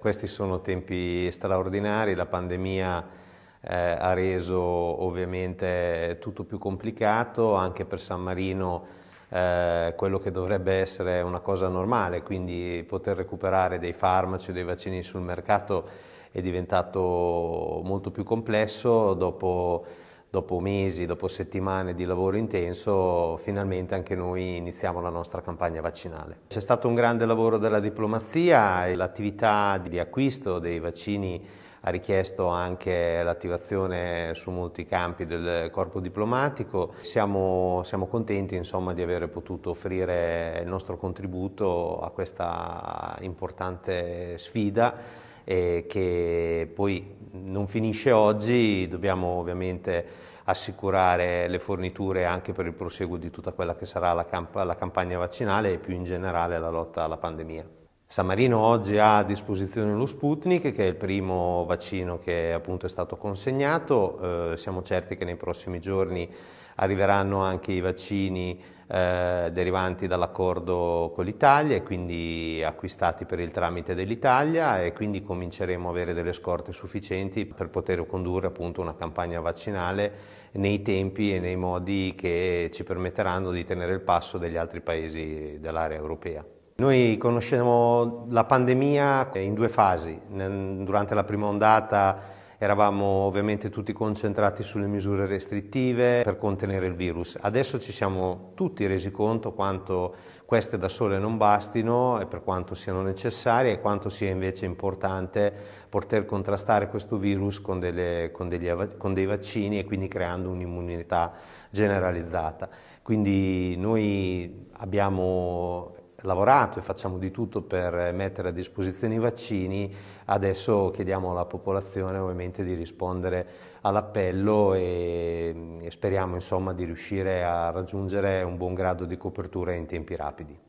Questi sono tempi straordinari, la pandemia eh, ha reso ovviamente tutto più complicato, anche per San Marino eh, quello che dovrebbe essere una cosa normale, quindi poter recuperare dei farmaci o dei vaccini sul mercato è diventato molto più complesso dopo dopo mesi, dopo settimane di lavoro intenso, finalmente anche noi iniziamo la nostra campagna vaccinale. C'è stato un grande lavoro della diplomazia e l'attività di acquisto dei vaccini ha richiesto anche l'attivazione su molti campi del corpo diplomatico. Siamo, siamo contenti insomma, di aver potuto offrire il nostro contributo a questa importante sfida eh, che poi non finisce oggi, dobbiamo ovviamente assicurare le forniture anche per il proseguo di tutta quella che sarà la, camp la campagna vaccinale e più in generale la lotta alla pandemia. San Marino oggi ha a disposizione lo Sputnik, che è il primo vaccino che appunto è stato consegnato. Eh, siamo certi che nei prossimi giorni arriveranno anche i vaccini eh, derivanti dall'accordo con l'Italia e quindi acquistati per il tramite dell'Italia e quindi cominceremo a avere delle scorte sufficienti per poter condurre appunto una campagna vaccinale nei tempi e nei modi che ci permetteranno di tenere il passo degli altri paesi dell'area europea. Noi conosciamo la pandemia in due fasi. Durante la prima ondata eravamo ovviamente tutti concentrati sulle misure restrittive per contenere il virus. Adesso ci siamo tutti resi conto quanto queste da sole non bastino e per quanto siano necessarie e quanto sia invece importante poter contrastare questo virus con, delle, con, degli, con dei vaccini e quindi creando un'immunità generalizzata. Quindi noi abbiamo lavorato e facciamo di tutto per eh, mettere a disposizione i vaccini, adesso chiediamo alla popolazione ovviamente di rispondere all'appello e, mm, e speriamo insomma, di riuscire a raggiungere un buon grado di copertura in tempi rapidi.